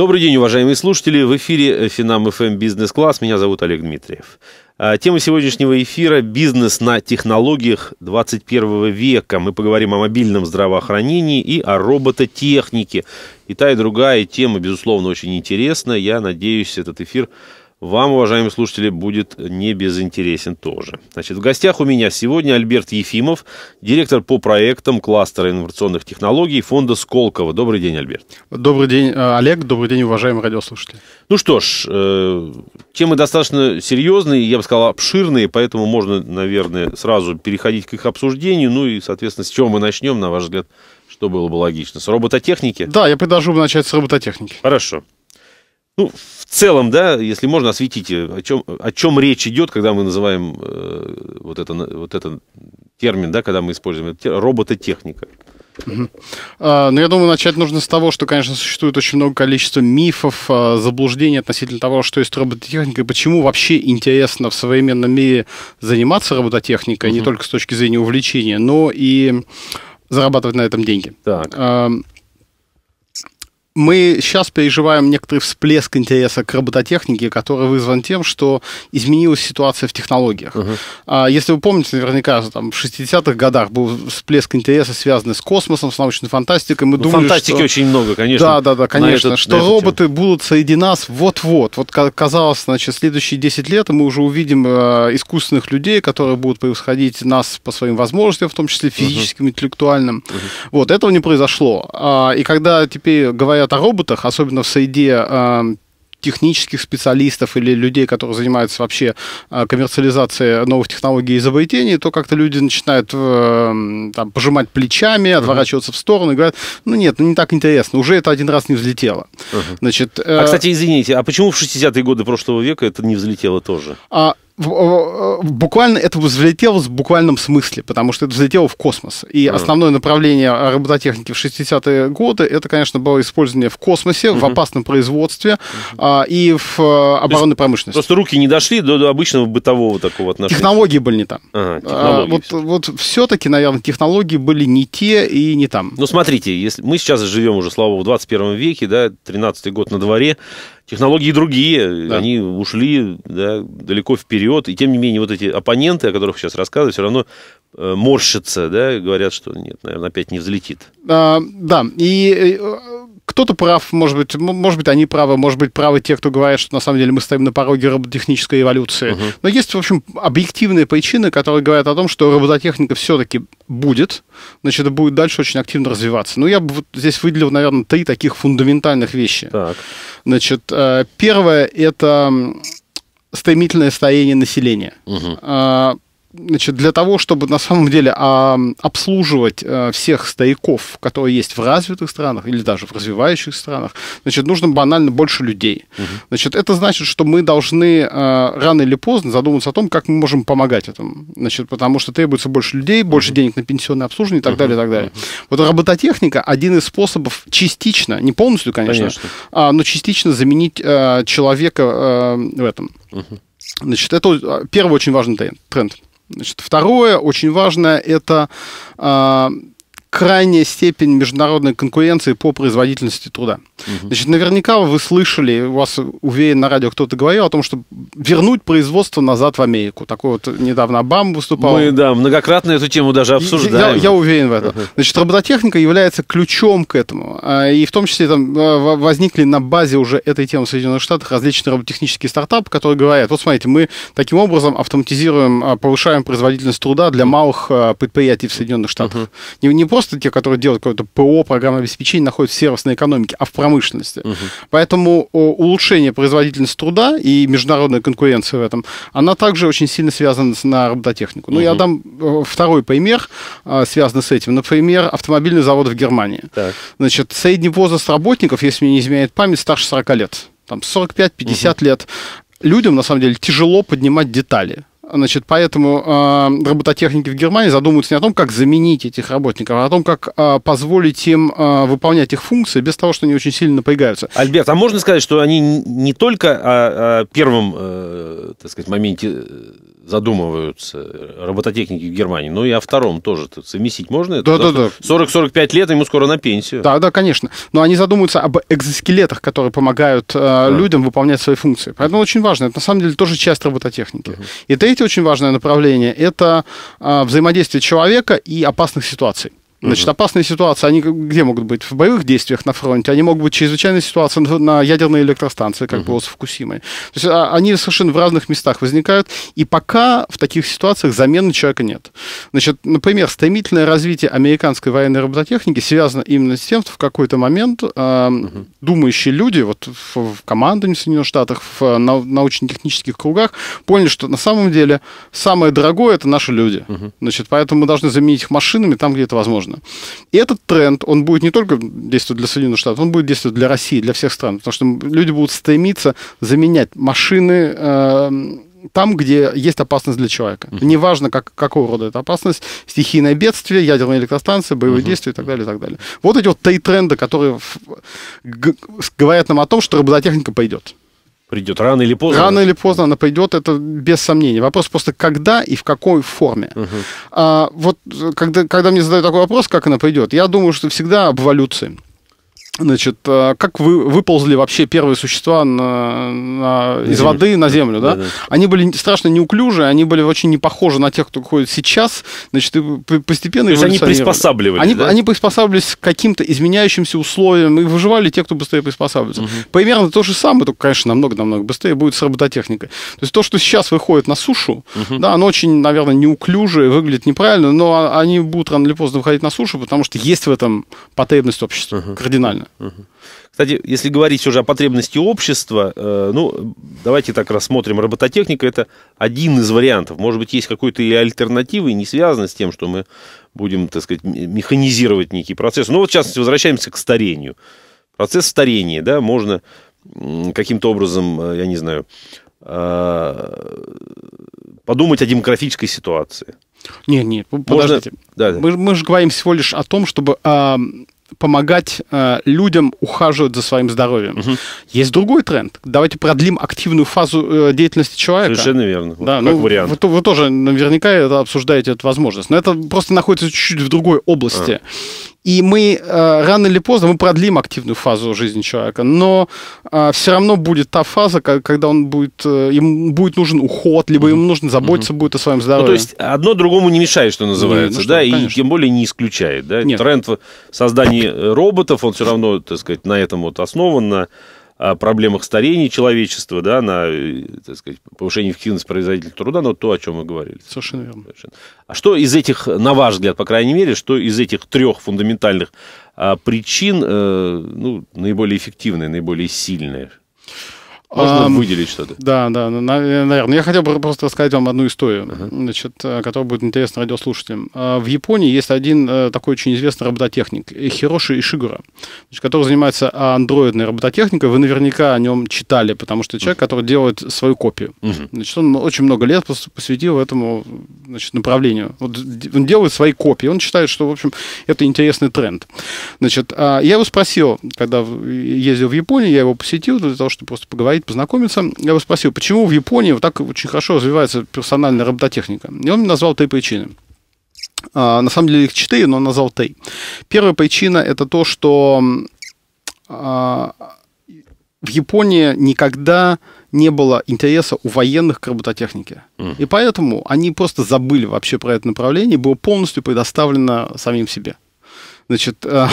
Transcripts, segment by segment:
Добрый день, уважаемые слушатели. В эфире э, Финам ФМ эм Бизнес Класс. Меня зовут Олег Дмитриев. А, тема сегодняшнего эфира – бизнес на технологиях 21 века. Мы поговорим о мобильном здравоохранении и о робототехнике. И та, и другая тема, безусловно, очень интересна. Я надеюсь, этот эфир вам, уважаемые слушатели, будет не безинтересен тоже. Значит, в гостях у меня сегодня Альберт Ефимов, директор по проектам кластера инновационных технологий фонда Сколково. Добрый день, Альберт. Добрый день, э, Олег. Добрый день, уважаемые радиослушатели. Ну что ж, э, темы достаточно серьезные, я бы сказал, обширные, поэтому можно, наверное, сразу переходить к их обсуждению. Ну и, соответственно, с чего мы начнем, на ваш взгляд, что было бы логично? С робототехники? Да, я предложу начать с робототехники. Хорошо. Ну, целом, да, если можно, осветите, о чем, о чем речь идет, когда мы называем э, вот, это, вот этот термин, да, когда мы используем робототехника. Угу. ну, я думаю, начать нужно с того, что, конечно, существует очень много количества мифов, а, заблуждений относительно того, что есть робототехника, и почему вообще интересно в современном мире заниматься робототехникой, угу. не только с точки зрения увлечения, но и зарабатывать на этом деньги. Так. А, мы сейчас переживаем некоторый всплеск интереса к робототехнике, который вызван тем, что изменилась ситуация в технологиях. Угу. А, если вы помните, наверняка там, в 60-х годах был всплеск интереса, связанный с космосом, с научной фантастикой. Мы ну, думали, фантастики что... очень много, конечно. Да, да, да, конечно. Этот, что роботы тему. будут среди нас вот-вот. Вот казалось, значит, следующие 10 лет мы уже увидим э, искусственных людей, которые будут превосходить нас по своим возможностям, в том числе физическим, угу. интеллектуальным. Угу. Вот, этого не произошло. А, и когда теперь говорят о роботах, особенно в среде э, технических специалистов или людей, которые занимаются вообще а, коммерциализацией новых технологий и изобретений, то как-то люди начинают э, там, пожимать плечами, отворачиваться uh-huh. в сторону и говорят, ну нет, ну не так интересно, уже это один раз не взлетело. Uh-huh. Значит, а, э... А, кстати, извините, а почему в 60-е годы прошлого века это не взлетело тоже? А, буквально это взлетело в буквальном смысле, потому что это взлетело в космос. И mm-hmm. основное направление робототехники в 60-е годы это, конечно, было использование в космосе, mm-hmm. в опасном производстве mm-hmm. а, и в а, оборонной промышленности. Просто руки не дошли до, до обычного бытового такого отношения. Технологии были не там. Ага, а, а вот, все. вот все-таки, наверное, технологии были не те и не там. Ну, смотрите, если мы сейчас живем уже, слава богу, в 21 веке, да, 13-й год на дворе, Технологии другие, да. они ушли да, далеко вперед, и тем не менее вот эти оппоненты, о которых сейчас рассказываю, все равно э, морщатся, да, говорят, что нет, наверное, опять не взлетит. А, да, и э, кто-то прав, может быть, может быть, они правы, может быть, правы те, кто говорит, что на самом деле мы стоим на пороге робототехнической эволюции. Угу. Но есть, в общем, объективные причины, которые говорят о том, что робототехника все-таки будет, значит, будет дальше очень активно развиваться. Ну, я бы вот здесь выделил, наверное, три таких фундаментальных вещи. Так. Значит, э, первое – это стремительное старение населения. Угу значит, для того, чтобы на самом деле а, обслуживать а, всех стояков, которые есть в развитых странах или даже в развивающихся странах, значит, нужно банально больше людей. Угу. Значит, это значит, что мы должны а, рано или поздно задуматься о том, как мы можем помогать этому. Значит, потому что требуется больше людей, больше угу. денег на пенсионное обслуживание и так угу. далее, и так далее. Угу. Вот робототехника один из способов частично, не полностью, конечно, конечно. А, но частично заменить а, человека а, в этом. Угу. Значит, это первый очень важный тренд. Значит, второе, очень важное, это а, крайняя степень международной конкуренции по производительности труда. Угу. Значит, наверняка вы слышали, у вас уверен на радио кто-то говорил о том, что вернуть производство назад в Америку. Такой вот недавно Обама выступал. Мы, да, многократно эту тему даже обсуждали. Я, я уверен в этом. Угу. Значит, робототехника является ключом к этому. А, и в том числе там а, возникли на базе уже этой темы в Соединенных Штатах различные робототехнические стартапы, которые говорят, вот смотрите, мы таким образом автоматизируем, а, повышаем производительность труда для малых предприятий в Соединенных Штатах. Угу. Не, не просто просто те, которые делают какое-то ПО, программное обеспечение, находятся в сервисной экономике, а в промышленности. Угу. Поэтому улучшение производительности труда и международная конкуренция в этом, она также очень сильно связана на робототехнику. Ну, угу. я дам э, второй пример, а, связанный с этим. Например, автомобильный завод в Германии. Так. Значит, средний возраст работников, если мне не изменяет память, старше 40 лет. Там 45-50 угу. лет людям на самом деле тяжело поднимать детали. Значит, поэтому э, робототехники в Германии задумываются не о том, как заменить этих работников, а о том, как э, позволить им э, выполнять их функции без того, что они очень сильно напрягаются. Альберт, а можно сказать, что они не только о, о первом, э, так сказать, моменте э, задумываются робототехники в Германии. Ну и о втором тоже -то совместить можно? Это да, да, да. 40-45 лет, ему скоро на пенсию. Да, да, конечно. Но они задумываются об экзоскелетах, которые помогают э, да. людям выполнять свои функции. Поэтому очень важно. Это на самом деле тоже часть робототехники. Угу. Uh -huh. И третье очень важное направление – это э, взаимодействие человека и опасных ситуаций. Значит, опасные ситуации, они где могут быть? В боевых действиях на фронте, они могут быть чрезвычайной ситуации на ядерной электростанции, как uh-huh. было с Фукусимой. То есть а, они совершенно в разных местах возникают, и пока в таких ситуациях замены человека нет. Значит, например, стремительное развитие американской военной робототехники связано именно с тем, что в какой-то момент э, uh-huh. думающие люди, вот в, в командовании Соединенных Штатах, в на, научно-технических кругах, поняли, что на самом деле самое дорогое это наши люди. Uh-huh. Значит, поэтому мы должны заменить их машинами там, где это возможно нужно. И этот тренд, он будет не только действовать для Соединенных Штатов, он будет действовать для России, для всех стран, потому что люди будут стремиться заменять машины э, там, где есть опасность для человека. Uh-huh. Неважно, как, какого рода эта опасность, стихийное бедствие, ядерные электростанции, боевые uh-huh. действия и так далее, и так далее. Вот эти вот три тренда, которые говорят нам о том, что робототехника пойдет придет рано или поздно. Рано или поздно она придет, это без сомнения. Вопрос просто когда и в какой форме. Угу. А, вот э, когда, когда мне задают такой вопрос, как она придет, я думаю, что всегда об эволюции. Значит, а как вы, выползли вообще первые существа на, на, из землю. воды на землю, да? Да, да? Они были страшно неуклюжие, они были очень не похожи на тех, кто ходит сейчас. Значит, и постепенно То есть они приспосабливались, они, да? они приспосабливались к каким-то изменяющимся условиям, и выживали те, кто быстрее приспосабливается. Угу. Примерно то же самое, только, конечно, намного-намного быстрее будет с робототехникой. То есть то, что сейчас выходит на сушу, угу. да, оно очень, наверное, неуклюже выглядит неправильно, но а, они будут рано или поздно выходить на сушу, потому что есть в этом потребность общества угу. кардинально. Кстати, если говорить уже о потребности общества, э, ну, давайте так рассмотрим. Робототехника – это один из вариантов. Может быть, есть какой-то и альтернатива, и не связанный с тем, что мы будем, так сказать, механизировать некий процесс. Ну, вот, в частности, возвращаемся к старению. Процесс старения, да, можно каким-то образом, э, я не знаю, э, подумать о демографической ситуации. Нет, нет, подождите. Можно... Да, да. Мы, мы же говорим всего лишь о том, чтобы а, помогать э, людям ухаживать за своим здоровьем. Угу. Есть другой тренд. Давайте продлим активную фазу э, деятельности человека. Совершенно верно. Да, как ну, вариант. Вы, вы тоже наверняка это обсуждаете эту возможность. Но это просто находится чуть-чуть в другой области. А. И мы э, рано или поздно мы продлим активную фазу жизни человека, но э, все равно будет та фаза, когда он будет, э, им будет нужен уход, либо mm-hmm. им нужно заботиться mm-hmm. будет о своем здоровье. Ну, то есть одно другому не мешает, что называется, не, ну, да, что, да, и тем более не исключает, да. Нет. Тренд создания э, роботов, он все равно, так сказать, на этом вот основан, на проблемах старения человечества, да, на э, так сказать, повышение эффективности производителя труда, но то, о чем мы говорили. Совершенно верно. Совершенно. А что из этих, на ваш взгляд, по крайней мере, что из этих трех фундаментальных а, причин э, ну, наиболее эффективные, наиболее сильные? Можно um, выделить что-то? Да, да, ну, э, наверное. Я хотел бы просто рассказать вам одну историю, uh-huh. значит, э, которая будет интересна радиослушателям. А, в Японии есть один э, такой очень известный робототехник, Хироши Ишигура, значит, который занимается а, андроидной робототехникой. Вы наверняка о нем читали, потому что человек, uh-huh. который делает свою копию. Uh-huh. Значит, он очень много лет посвятил этому значит, направлению. Вот он делает свои копии. Он считает, что, в общем, это интересный тренд. Значит, а, я его спросил, когда ездил в Японию, я его посетил для того, чтобы просто поговорить сходить познакомиться. Я его спросил, почему в Японии вот так очень хорошо развивается персональная робототехника. И он мне назвал три причины. А, на самом деле их четыре, но он назвал три. Первая причина – это то, что а, в Японии никогда не было интереса у военных к робототехнике. Mm. И поэтому они просто забыли вообще про это направление, было полностью предоставлено самим себе. Значит, э,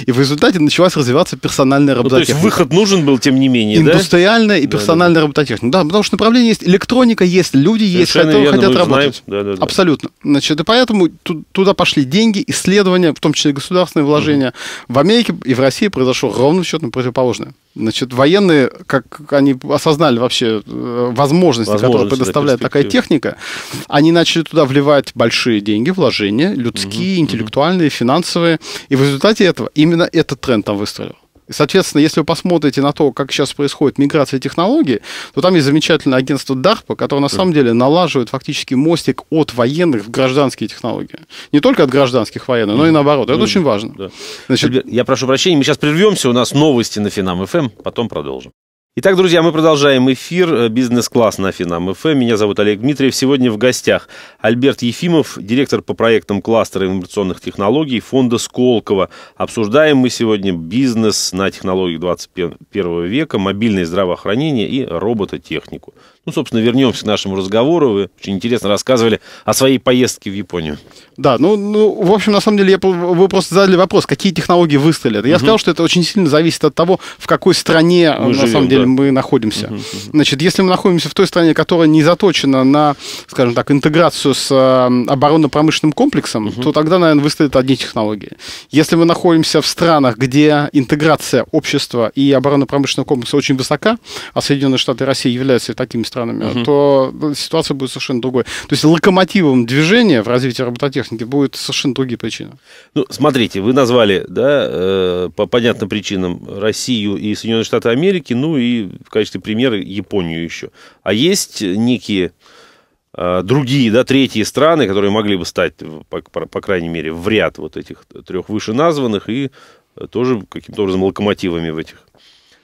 и в результате началась развиваться персональная робототехника. Ну, то есть выход нужен был, тем не менее, Индустриальная да? и персональная да, да. робототехника. Да, потому что направление есть, электроника есть, люди есть, Совершенно которые верно, хотят работать. Да, да, да. Абсолютно. Значит, и поэтому ту- туда пошли деньги, исследования, в том числе государственные вложения. Угу. В Америке и в России произошло ровно счетно противоположное. Значит, военные, как они осознали вообще э, возможности, возможности которые предоставляет да, такая техника, они начали туда вливать большие деньги, вложения, людские, угу, интеллектуальные, угу. финансовые. И в результате этого именно этот тренд там выстроил соответственно, если вы посмотрите на то, как сейчас происходит миграция технологий, то там есть замечательное агентство DARPA, которое на самом деле налаживает фактически мостик от военных в гражданские технологии. Не только от гражданских военных, но и наоборот. Это mm очень важно. Да. Значит... Я прошу прощения, мы сейчас прервемся, у нас новости на Финам-ФМ, эм, потом продолжим. Итак, друзья, мы продолжаем эфир э, «Бизнес-класс» на Финам ФМ. Эм». Меня зовут Олег Дмитриев. Сегодня в гостях Альберт Ефимов, директор по проектам кластера инновационных технологий фонда «Сколково». Обсуждаем мы сегодня бизнес на технологии 21 века, мобильное здравоохранение и робототехнику. Ну, собственно, вернемся к нашему разговору. Вы очень интересно рассказывали о своей поездке в Японию. Да, ну, ну в общем, на самом деле, я, вы просто задали вопрос, какие технологии выстрелят. Я угу. сказал, что это очень сильно зависит от того, в какой стране, э, мы на живем, самом деле, да. мы находимся. Угу, угу. Значит, если мы находимся в той стране, которая не заточена на, скажем так, интеграцию с э, оборонно-промышленным комплексом, угу. то тогда, наверное, выстрелят одни технологии. Если мы находимся в странах, где интеграция общества и оборонно-промышленного комплекса очень высока, а Соединенные Штаты России являются такими странами, угу. то ну, ситуация будет совершенно другой. То есть локомотивом движения в развитии робототехники будет совершенно другие причины. Ну, смотрите, вы назвали, да, э, по понятным причинам Россию и Соединенные Штаты Америки, ну и в качестве примера Японию еще. А есть некие э, другие, да, третьи страны, которые могли бы стать, по, по, по крайней мере, в ряд вот этих трех вышеназванных и тоже каким-то образом локомотивами в этих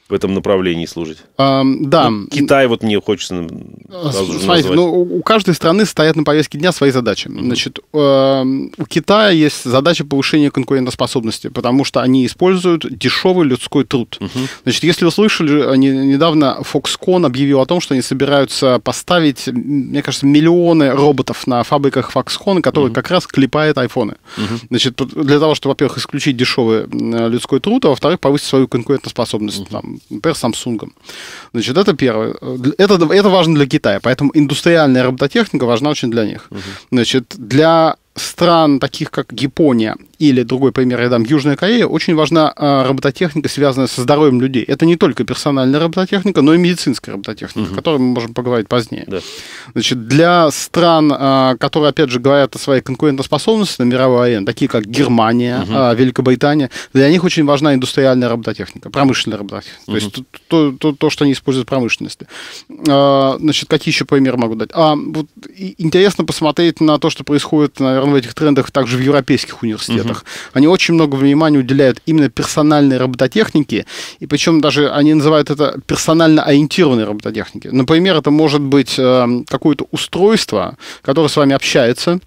в этом направлении служить? А, да. Ну, Китай вот мне хочется а, сразу же Смотрите, ну, у каждой страны стоят на повестке дня свои задачи. Mm-hmm. Значит, э, у Китая есть задача повышения конкурентоспособности, потому что они используют дешевый людской труд. Mm-hmm. Значит, если вы слышали, они, э, недавно Foxconn объявил о том, что они собираются поставить, мне кажется, миллионы роботов на фабриках Foxconn, которые mm-hmm. как раз клепают айфоны. Mm-hmm. Значит, для того, чтобы, во-первых, исключить дешевый людской труд, а во-вторых, повысить свою конкурентоспособность. Mm-hmm. Там, например, Samsung. Значит, это первое. Это, это важно для Китая, поэтому индустриальная робототехника важна очень для них. Угу. Значит, для стран, таких как Япония или, другой пример, я дам, Южная Корея, очень важна а, робототехника, связанная со здоровьем людей. Это не только персональная робототехника, но и медицинская робототехника, угу. о которой мы можем поговорить позднее. Да. Значит, для стран, а, которые, опять же, говорят о своей конкурентоспособности на мировой арене, такие как Германия, угу. Великобритания, для них очень важна индустриальная робототехника, промышленная робототехника, угу. то есть то, то, то, что они используют в промышленности. Значит, какие еще примеры могу дать? А, вот, интересно посмотреть на то, что происходит, наверное, в этих трендах также в европейских университетах. Угу. Они очень много внимания уделяют именно персональной робототехнике, и причем даже они называют это персонально ориентированной робототехникой. Например, это может быть э, какое-то устройство, которое с вами общается,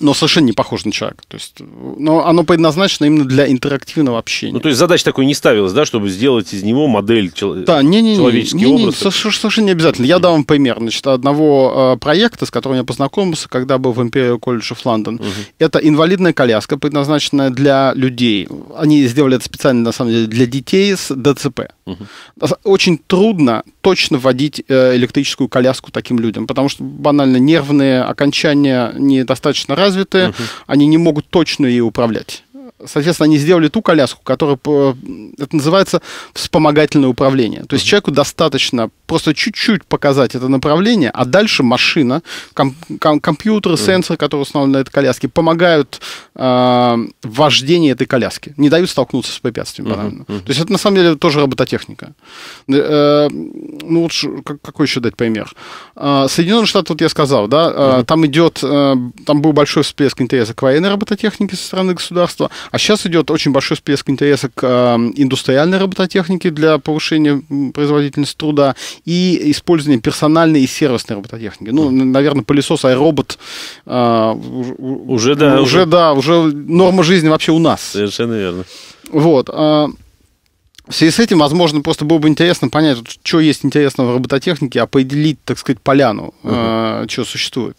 но совершенно не похож на человека. То есть, но оно предназначено именно для интерактивного общения. Ну, то есть задача такой не ставилась, да, чтобы сделать из него модель чел... да, не, не, человеческий не, не, не, образ? совершенно не обязательно. Я mm дам вам пример. Значит, одного э, проекта, с которым я познакомился, когда был в Imperial College of London. mm Это инвалидная коляска, предназначенная для людей. Они сделали это специально, на самом деле, для детей с ДЦП. Очень трудно точно водить э, электрическую коляску таким людям, потому что банально нервные окончания недостаточно развиты, они не могут точно ее управлять. Соответственно, они сделали ту коляску, которая это называется вспомогательное управление. То есть человеку достаточно просто чуть-чуть показать это направление, а дальше машина, ком, ком, компьютер, сенсор, который установлен на этой коляске, помогают э, в этой коляски, не дают столкнуться с препятствием. Uh-huh, uh-huh. То есть это на самом деле тоже робототехника. Э, э ну вот как, какой еще дать пример? Э, Соединенные Штаты, вот я сказал, да, э, uh-huh. там идет, э, там был большой всплеск интереса к военной робототехнике со стороны государства, а сейчас идет очень большой всплеск интереса к эм, индустриальной робототехнике для повышения производительности труда и использование персональной и сервисной робототехники. Ну, наверное, пылесос, iRobot а, э, уже, да, уже, уже, да, уже норма жизни вообще у нас. Совершенно верно. Вот. А, в связи с этим, возможно, просто было бы интересно понять, что есть интересного в робототехнике, а определить, так сказать, поляну, uh-huh. э, что существует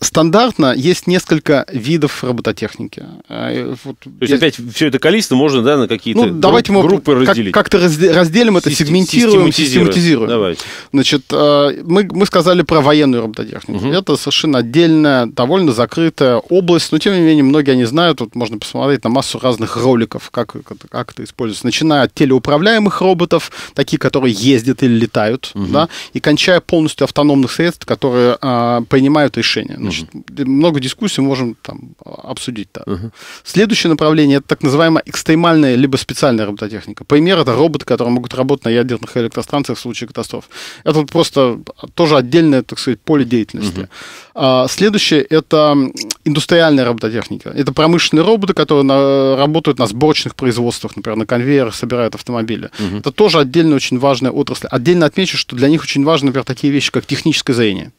стандартно есть несколько видов робототехники. А, вот То есть я... опять все это количество можно да, на какие-то ну, давайте мы группы разделить. Как- то разделим это, Систем- сегментируем, систематизируем. Давайте. Значит, а, мы, мы сказали про военную робототехнику. Угу. Это совершенно отдельная, довольно закрытая область, но тем не менее многие они знают. Вот можно посмотреть на массу разных роликов, как, как это используется. Начиная от телеуправляемых роботов, такие, которые ездят или летают, угу. да, и кончая полностью автономных средств, которые а, принимают решения. Значит, uh много дискуссий можем там обсудить. Да. uh Следующее направление это так называемая экстремальная либо специальная робототехника. Пример это роботы, которые могут работать на ядерных электростанциях в случае катастроф. Это просто тоже отдельное, так сказать, поле деятельности. uh А, следующее это индустриальная робототехника. Это промышленные роботы, которые на, работают на сборочных производствах, например, на конвейерах собирают автомобили. uh Это тоже отдельно очень важная отрасль. Отдельно отмечу, что для них очень важны, например, такие вещи, как техническое зрение.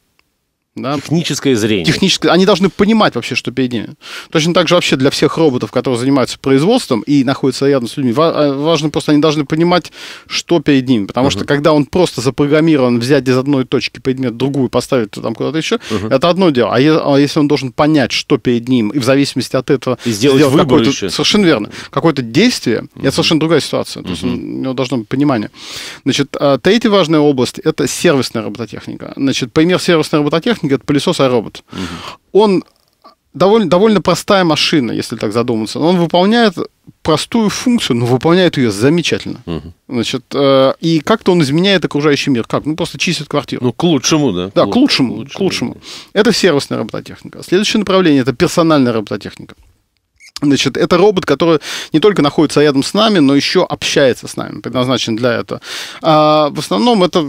Да? Техническое зрение. Техническое. Они должны понимать вообще, что перед ними. Точно так же вообще для всех роботов, которые занимаются производством и находятся рядом с людьми, а, важно просто, они должны понимать, что перед ними. Потому uh-huh. что когда он просто запрограммирован взять из одной точки предмет, другую поставить там куда-то еще, uh-huh. это одно дело. А, а, если он должен понять, что перед ним, и в зависимости от этого и сделать, сделать какое-то... Еще. Совершенно верно. Какое-то действие, uh-huh. это совершенно другая ситуация. Uh-huh. То есть у него должно быть понимание. Значит, а, третья важная область – это сервисная робототехника. Значит, пример сервисной робототехники техника, это пылесос iRobot. Угу. Он довольно, довольно простая машина, если так задуматься. Он выполняет простую функцию, но выполняет ее замечательно. Угу. Значит, э, и как-то он изменяет окружающий мир. Как? Ну, просто чистит квартиру. Ну, к лучшему, да? Да, к, лучшему. К лучшему. К лучшему. Это сервисная робототехника. Следующее направление – это персональная робототехника. Значит, это робот, который не только находится рядом с нами, но еще общается с нами, предназначен для этого. А в основном это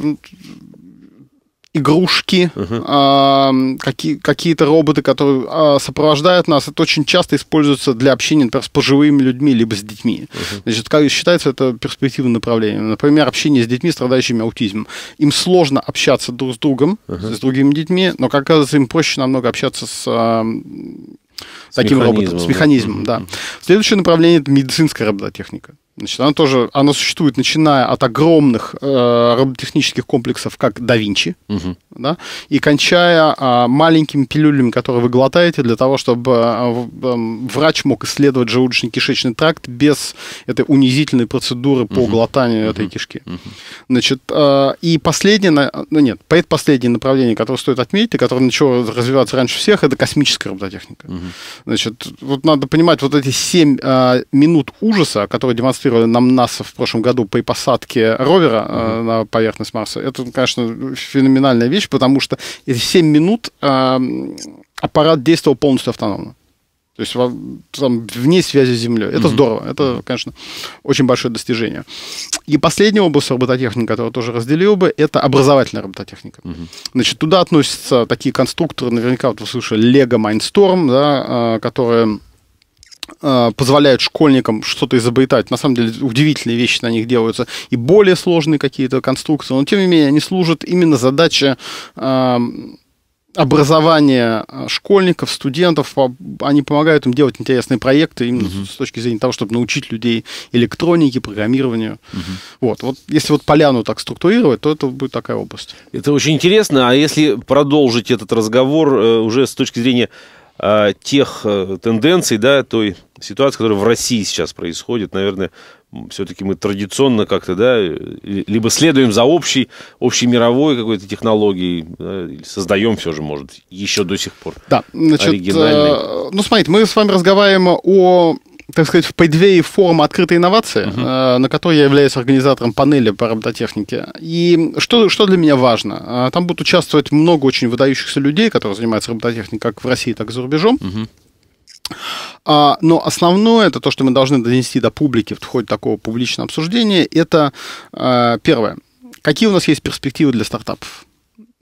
игрушки, uh-huh. э, какие, какие-то роботы, которые э, сопровождают нас, это очень часто используется для общения, например, с пожилыми людьми, либо с детьми. Uh-huh. Значит, как считается, это перспективным направлением. Например, общение с детьми, страдающими аутизмом. Им сложно общаться друг с другом, uh-huh. с другими детьми, но, как оказывается, им проще намного общаться с э, с таким роботом, с механизмом, да. да. Следующее направление – это медицинская робототехника. Значит, она тоже, она существует, начиная от огромных э, робототехнических комплексов, как да Винчи, угу. да, и кончая э, маленькими пилюлями, которые вы глотаете, для того, чтобы э, э, врач мог исследовать желудочно-кишечный тракт без этой унизительной процедуры угу. по глотанию угу. этой кишки. Угу. Значит, э, и последнее, ну нет, предпоследнее направление, которое стоит отметить, и которое начало развиваться раньше всех, это космическая робототехника. Угу. Значит, вот надо понимать вот эти 7 э, минут ужаса, которые демонстрируют продемонстрировали нам НАСА в прошлом году при посадке ровера mm-hmm. на поверхность Марса, это, конечно, феноменальная вещь, потому что 7 минут эм, аппарат действовал полностью автономно. То есть там, вне связи с Землей. Это mm-hmm. здорово. Это, конечно, очень большое достижение. И последний область робототехники, которую тоже разделил бы, это образовательная робототехника. Mm-hmm. Значит, туда относятся такие конструкторы, наверняка вот вы слышали, Lego Mindstorm, да, э, которые Э, позволяют школьникам что-то изобретать. На самом деле удивительные вещи на них делаются и более сложные какие-то конструкции, но тем не менее они служат именно задаче э, образования школьников, студентов. Они помогают им делать интересные проекты именно угу. с точки зрения того, чтобы научить людей электронике, программированию. Угу. Вот. вот если вот поляну так структурировать, то это будет такая область. Это очень интересно. А если продолжить этот разговор э, уже с точки зрения тех тенденций, да, той ситуация, которая в России сейчас происходит, наверное, все-таки мы традиционно как-то, да, э, либо следуем за общей, общей мировой какой-то технологией, да, создаем все же, может, еще до сих пор. Да, значит, оригинальный. Э, ну, смотрите, мы с вами разговариваем о так сказать, в преддверии форума открытой инновации инновации», uh-huh. э, на которой я являюсь организатором панели по робототехнике. И что, что для меня важно? Э, там будут участвовать много очень выдающихся людей, которые занимаются робототехникой как в России, так и за рубежом. Uh-huh. А, но основное, это то, что мы должны донести до публики в ходе такого публичного обсуждения, это э, первое. Какие у нас есть перспективы для стартапов?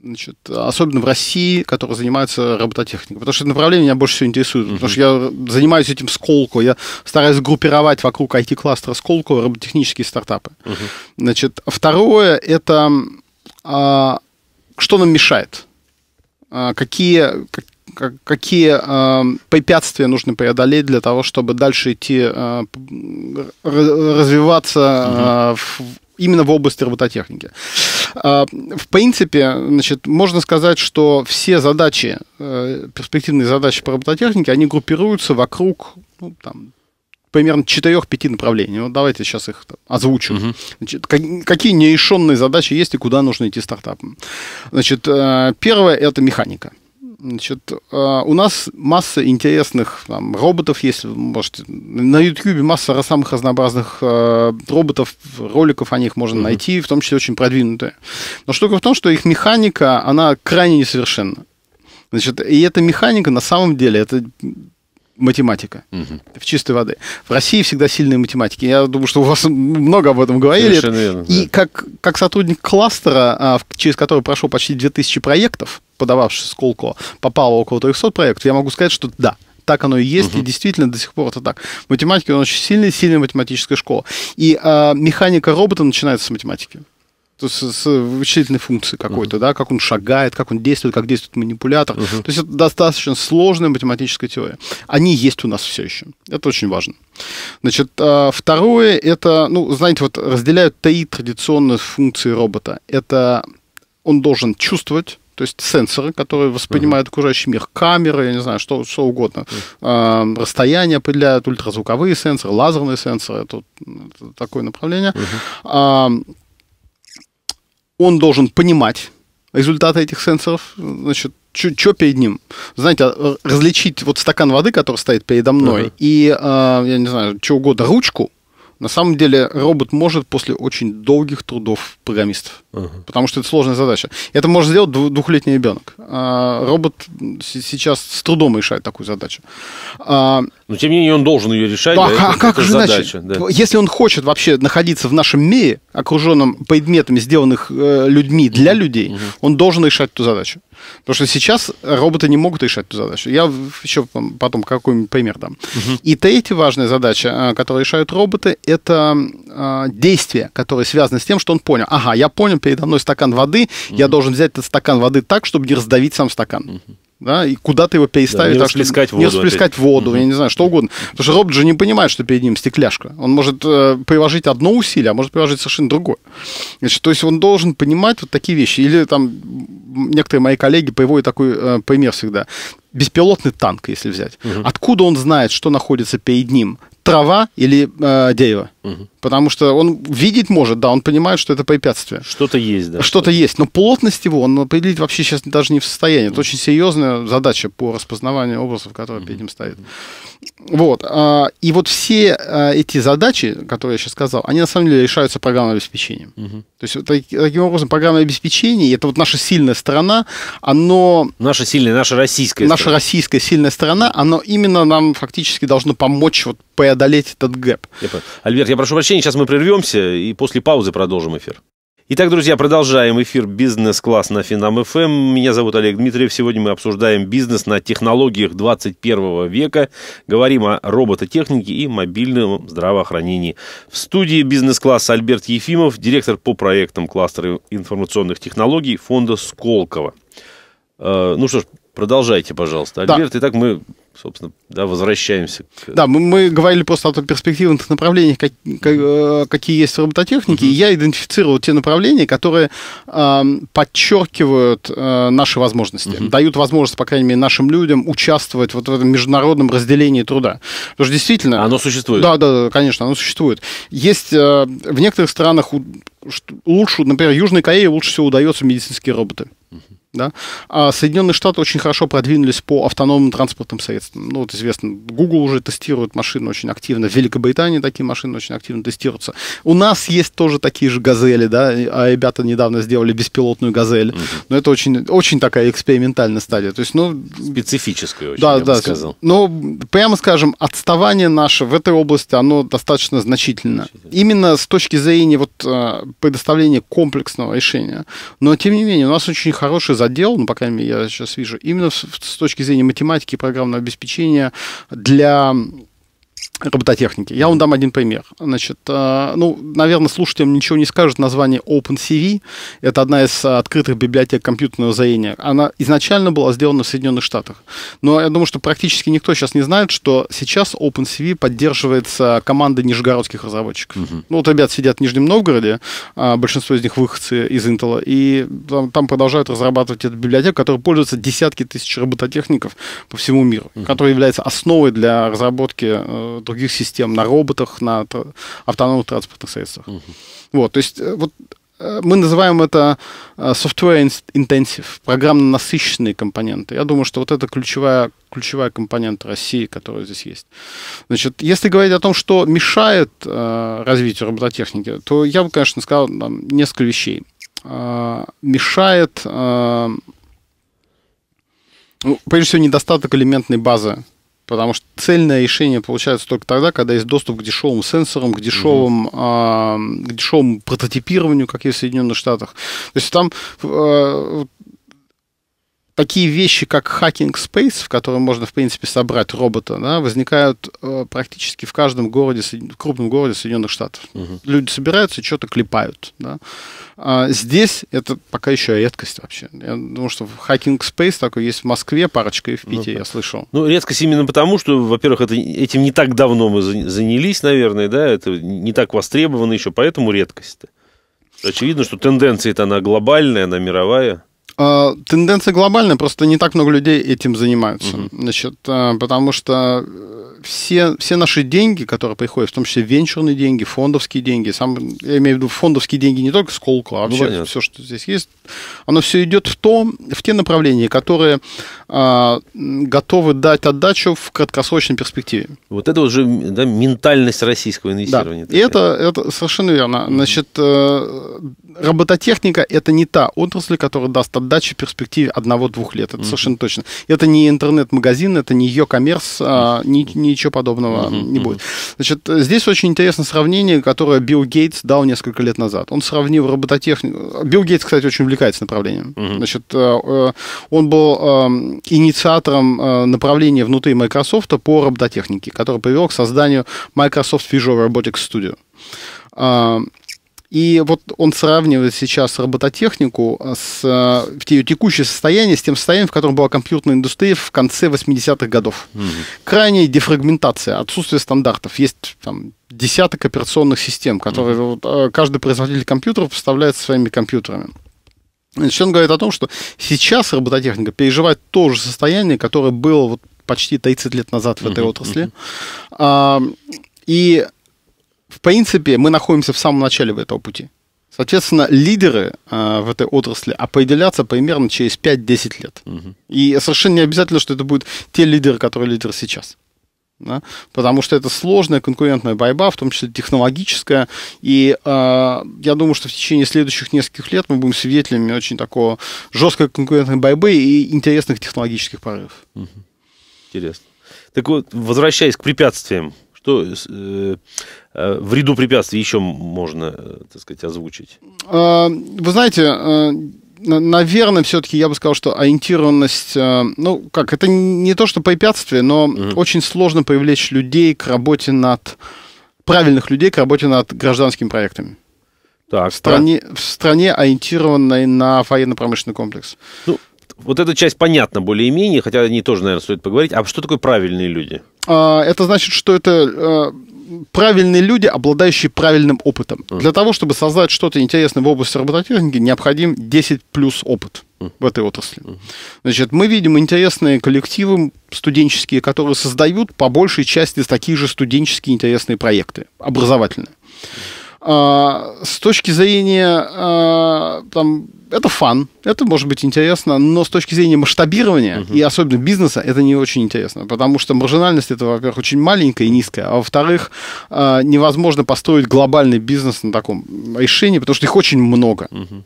значит, особенно в России, которые занимаются робототехникой. Потому что это направление меня больше всего интересует. Uh-huh. Потому что я занимаюсь этим сколку. Я стараюсь группировать вокруг IT-кластера сколку робототехнические стартапы. Uh-huh. Значит, второе это а, что нам мешает? А, какие, как, какие э, препятствия нужно преодолеть для того, чтобы дальше идти, э, развиваться э, в, именно в области робототехники. Э, в принципе, значит, можно сказать, что все задачи, э, перспективные задачи по робототехнике, они группируются вокруг ну, там, примерно 4-5 направлений. Вот давайте сейчас их озвучу. Угу. Значит, какие нерешенные задачи есть и куда нужно идти стартапом? Значит, э, первое – это механика. Значит, а, у нас масса интересных там, роботов, если вы можете. На YouTube масса самых разнообразных а, роботов, роликов о них можно mm-hmm. найти, в том числе очень продвинутые. Но штука в том, что их механика, она крайне несовершенна. Значит, и эта механика на самом деле, это математика угу. в чистой воды. В России всегда сильные математики. Я думаю, что у вас много об этом говорили. Совершенно верно, и да. как, как сотрудник кластера, а, через который прошел почти 2000 проектов, подававший сколку, попало около 300 проектов, я могу сказать, что да, так оно и есть, угу. и действительно до сих пор это так. Математика, он очень сильная, сильная математическая школа. И э, механика робота начинается с математики то есть с вычислительной функции какой-то, uh да, как он шагает, как он действует, как действует манипулятор. uh То есть это достаточно сложная математическая теория. Они есть у нас все еще. Это очень важно. Значит, а, второе, это, ну, знаете, вот разделяют три традиционные функции робота. Это он должен чувствовать, то есть сенсоры, которые воспринимают uh-huh. окружающий мир, камеры, я не знаю, что, что угодно, uh-huh. расстояние определяют, ультразвуковые сенсоры, лазерные сенсоры, это, это такое направление. Uh-huh. Э, он должен понимать результаты этих сенсоров, значит, что перед ним? Знаете, а, различить вот стакан воды, который стоит передо мной, uh-huh. и, э, я не знаю, что угодно, ручку, на самом деле робот может после очень долгих трудов программистов, uh-huh. потому что это сложная задача. Это может сделать двухлетний ребенок. А робот сейчас с трудом решает такую задачу. А... Но тем не менее он должен ее решать. Да, а это, как это же задача, иначе? Да. Если он хочет вообще находиться в нашем мире, окруженном предметами, сделанных э, людьми для uh-huh. людей, uh-huh. он должен решать эту задачу. Потому что сейчас роботы не могут решать эту задачу. Я еще потом какой-нибудь пример дам. Угу. И третья важная задача, а, которую решают роботы, это э, а, действие, которое связано с тем, что он понял. Ага, я понял, передо мной стакан воды, угу. я должен взять этот стакан воды так, чтобы не раздавить сам стакан. Угу да, и куда-то его переставить. Да, не расплескать чтобы, воду. Не расплескать воду, угу. я не знаю, что угодно. Потому что робот же не понимает, что перед ним стекляшка. Он может э, приложить одно усилие, а может приложить совершенно другое. Значит, то есть он должен понимать вот такие вещи. Или там некоторые мои коллеги приводят такой э, пример всегда беспилотный танк, если взять. Угу. Откуда он знает, что находится перед ним? трава или э, дерево. Угу. Потому что он видеть может, да, он понимает, что это препятствие. Что-то есть, да. Что-то есть, но плотность его он определить вообще сейчас даже не в состоянии. Угу. Это очень серьезная задача по распознаванию образов, которые угу. перед ним стоит. Вот. Э, и вот все э, эти задачи, которые я сейчас сказал, они на самом деле решаются программным обеспечением. Угу. То есть так, таким образом программное обеспечение, это вот наша сильная сторона, оно... Наша сильная, наша российская Наша сторона. российская сильная сторона, оно именно нам фактически должно помочь вот по преодолеть этот гэп. Альберт, я прошу прощения, сейчас мы прервемся и после паузы продолжим эфир. Итак, друзья, продолжаем эфир «Бизнес-класс» на Финам ФМ. Меня зовут Олег Дмитриев. Сегодня мы обсуждаем бизнес на технологиях 21 века. Говорим о робототехнике и мобильном здравоохранении. В студии «Бизнес-класс» Альберт Ефимов, директор по проектам кластера информационных технологий фонда «Сколково». Э, ну что ж, Продолжайте, пожалуйста. Альберт, да. итак, мы собственно, да, возвращаемся. Да, мы, мы говорили просто о перспективных направлениях, как, как, э, какие есть в робототехнике. Mm-hmm. И я идентифицировал те направления, которые э, подчеркивают э, наши возможности, mm-hmm. дают возможность, по крайней мере, нашим людям участвовать вот в этом международном разделении труда. Потому что действительно... Оно существует. Да, да, да конечно, оно существует. Есть э, в некоторых странах лучше, например, Южной Корее лучше всего удается медицинские роботы. Да? А Соединенные Штаты очень хорошо продвинулись по автономным транспортным средствам. Ну, вот известно, Google уже тестирует машины очень активно, в Великобритании такие машины очень активно тестируются. У нас есть тоже такие же «Газели», да, а ребята недавно сделали беспилотную «Газель». Mm-hmm. Но это очень, очень такая экспериментальная стадия. То есть, ну, Специфическая очень, да, я да, бы сказал. Но, ну, прямо скажем, отставание наше в этой области, оно достаточно значительно. значительно. Именно с точки зрения вот, э, предоставления комплексного решения. Но, тем не менее, у нас очень хороший задел, ну, по крайней мере, я сейчас вижу, именно с, с точки зрения математики и программного обеспечения для робототехники. Я вам дам один пример. Значит, э, ну, наверное, слушателям ничего не скажет название OpenCV. Это одна из э, открытых библиотек компьютерного заения. Она изначально была сделана в Соединенных Штатах. Но я думаю, что практически никто сейчас не знает, что сейчас OpenCV поддерживается командой нижегородских разработчиков. Угу. Ну, вот ребят сидят в Нижнем Новгороде, а, большинство из них выходцы из Intel, и там, там продолжают разрабатывать эту библиотеку, которой пользуются десятки тысяч робототехников по всему миру, угу. которая является основой для разработки э, других систем, на роботах, на тр... автономных транспортных средствах. Угу. Вот, то есть э, вот э, мы называем это э, software intensive, программно насыщенные компоненты. Я думаю, что вот это ключевая, ключевая компонента России, которая здесь есть. Значит, если говорить о том, что мешает э, развитию робототехники, то я бы, конечно, сказал там, несколько вещей. Э, мешает, э, ну, прежде всего, недостаток элементной базы Потому что цельное решение получается только тогда, когда есть доступ к дешевым сенсорам, к дешевым, Mm-hmm. э, к дешевому прототипированию, как и в Соединенных Штатах. То есть там э, такие вещи, как хакинг Space, в котором можно, в принципе, собрать робота, да, возникают э, практически в каждом городе, в крупном городе Соединенных Штатов. Угу. Люди собираются и что-то клепают. Да. А здесь это пока еще редкость вообще. Я думаю, что хакинг Space такой есть в Москве, парочка и в ну Питере, ну, я слышал. Ну, редкость именно потому, что, во-первых, это, этим не так давно мы занялись, наверное, да, это не так востребовано еще, поэтому редкость-то. Очевидно, что тенденция-то она глобальная, она мировая. А, Тенденция глобальная, просто не так много людей этим занимаются. Угу. Значит, а, потому что э, все, все наши деньги, которые приходят, в том числе венчурные деньги, фондовские деньги, сам, я имею в виду фондовские деньги не только сколку, а ну, вообще ну, все, что здесь есть, оно все идет в, то, в те направления, которые а, готовы дать отдачу в краткосрочной перспективе. Вот это уже да, ментальность российского инвестирования. Да. И это, это совершенно верно. Значит, э, робототехника – это не та отрасль, которая даст отдачу в перспективе одного-двух лет. Это mm-hmm. совершенно точно. Это не интернет-магазин, это не ее коммерс, а, не, не ничего подобного mm-hmm. не будет. Значит, здесь очень интересно сравнение, которое Билл Гейтс дал несколько лет назад. Он сравнил робототехнику... Билл Гейтс, кстати, очень увлекается направлением. Mm-hmm. Значит, э, э, он был э, инициатором направления внутри Microsoft по робототехнике, который привел к созданию Microsoft Visual Robotics Studio. И вот он сравнивает сейчас робототехнику с ее э, текущее состояние с тем состоянием, в котором была компьютерная индустрия в конце 80-х годов. Угу. Крайняя дефрагментация, отсутствие стандартов. Есть там десяток операционных систем, которые mm вот, э, каждый производитель компьютеров поставляет своими компьютерами. Значит, он говорит о том, что сейчас робототехника переживает то же состояние, которое было вот почти 30 лет назад в этой mm отрасли. mm А, и в принципе, мы находимся в самом начале этого пути. Соответственно, лидеры э, в этой отрасли определятся примерно через 5-10 лет. Угу. И совершенно не обязательно, что это будут те лидеры, которые лидеры сейчас. Да? Потому что это сложная конкурентная борьба, в том числе технологическая. И э, я думаю, что в течение следующих нескольких лет мы будем свидетелями очень такого жесткой конкурентной борьбы и интересных технологических порывов. Угу. Интересно. Так вот, возвращаясь к препятствиям, что э, э, э, в ряду препятствий еще можно, э, так сказать, озвучить? А, вы знаете, наверное, все-таки я бы сказал, что ориентированность, ну, как, это не то, что препятствие, но угу. очень сложно привлечь людей к работе над, правильных людей к работе над гражданскими проектами. Так, в, стране, да. в стране, ориентированной на военно-промышленный комплекс. Ну, вот эта часть понятна более-менее, хотя о ней тоже, наверное, стоит поговорить. А что такое правильные люди? А, это значит, что это э, правильные люди, обладающие правильным опытом. uh Для того, чтобы создать что-то интересное в области робототехники, необходим 10 плюс опыт uh в этой отрасли. uh Значит, мы видим интересные коллективы студенческие, которые создают по большей части такие же студенческие интересные проекты, образовательные. uh а, с точки зрения а, там это фан, это может быть интересно, но с точки зрения масштабирования uh-huh. и особенно бизнеса это не очень интересно, потому что маржинальность это, во-первых, очень маленькая и низкая, а во-вторых, а, невозможно построить глобальный бизнес на таком решении, потому что их очень много. Uh-huh